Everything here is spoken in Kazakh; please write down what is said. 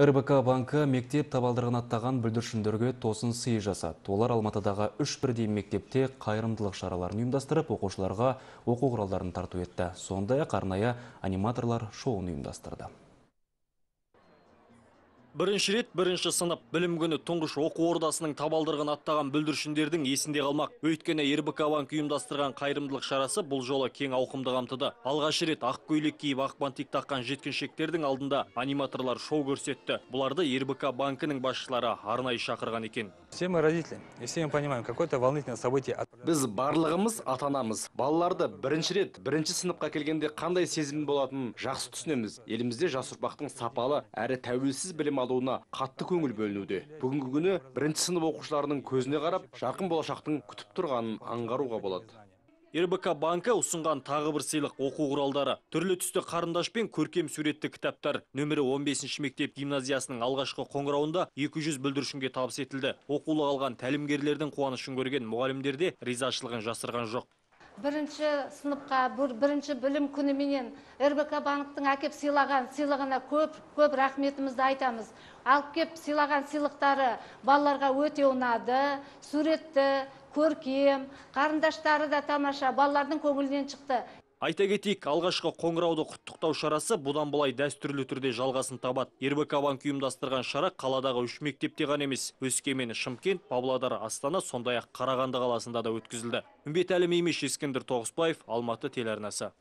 РБК банкі мектеп табалдырығын аттаған бүлдіршіндерге тосын сый жасады. Олар Алматыдағы үш бірдей мектепте қайырымдылық шараларын ұйымдастырып, оқушыларға оқу құралдарын тарту етті. Сондай ақ аниматорлар шоуын ұйымдастырды бірінші рет бірінші сынып білім күні тұңғыш оқу ордасының табалдырығын аттаған бүлдіршіндердің есінде қалмақ өйткені ербк банк ұйымдастырған қайырымдылық шарасы бұл жолы кең ауқымды қамтыды алғаш рет ақ көйлек киіп ақ бантик таққан жеткіншектердің алдында аниматорлар шоу көрсетті бұларды ерБК банкінің басшылары арнайы шақырған екен все мы родители и все мы понимаем какое то волнительное событие біз барлығымыз атанамыз. анамыз балаларды бірінші рет бірінші сыныпқа келгенде қандай сезім болатынын жақсы түсінеміз елімізде жас ұрпақтың сапалы әрі тәуелсіз білім алуына қатты көңіл бөлінуде бүгінгі күні бірінші сынып оқушыларының көзіне қарап жарқын болашақтың күтіп тұрғанын аңғаруға болады рбк банкі ұсынған тағы бір сыйлық оқу құралдары түрлі түсті қарындаш пен көркем суретті кітаптар нөмірі 15 мектеп гимназиясының алғашқы қоңырауында 200 бүлдіршінге табыс етілді оқулық алған тәлімгерлердің қуанышын көрген мұғалімдер де ризашылығын жасырған жоқ бірінші сыныпқа бірінші білім күніменен рбк банктің әкеп сыйлаған сыйлығына көп көп рахметімізді айтамыз алып кеп сыйлаған сыйлықтары балаларға өте ұнады суретті көркем қарындаштары да тамаша балалардың көңілінен шықты Айта кетейік, алғашқы қоңырауды құттықтау шарасы бұдан былай дәстүрлі түрде жалғасын табат. РБК банк ұйымдастырған шара қаладағы үш мектепте ғана емес, Өскемен, Шымкент, Павлодар, Астана, сондай-ақ Қарағанды қаласында да өткізілді. Үмбетәлі Меймеш Ескендір Тоғысбаев, Алматы телеарнасы.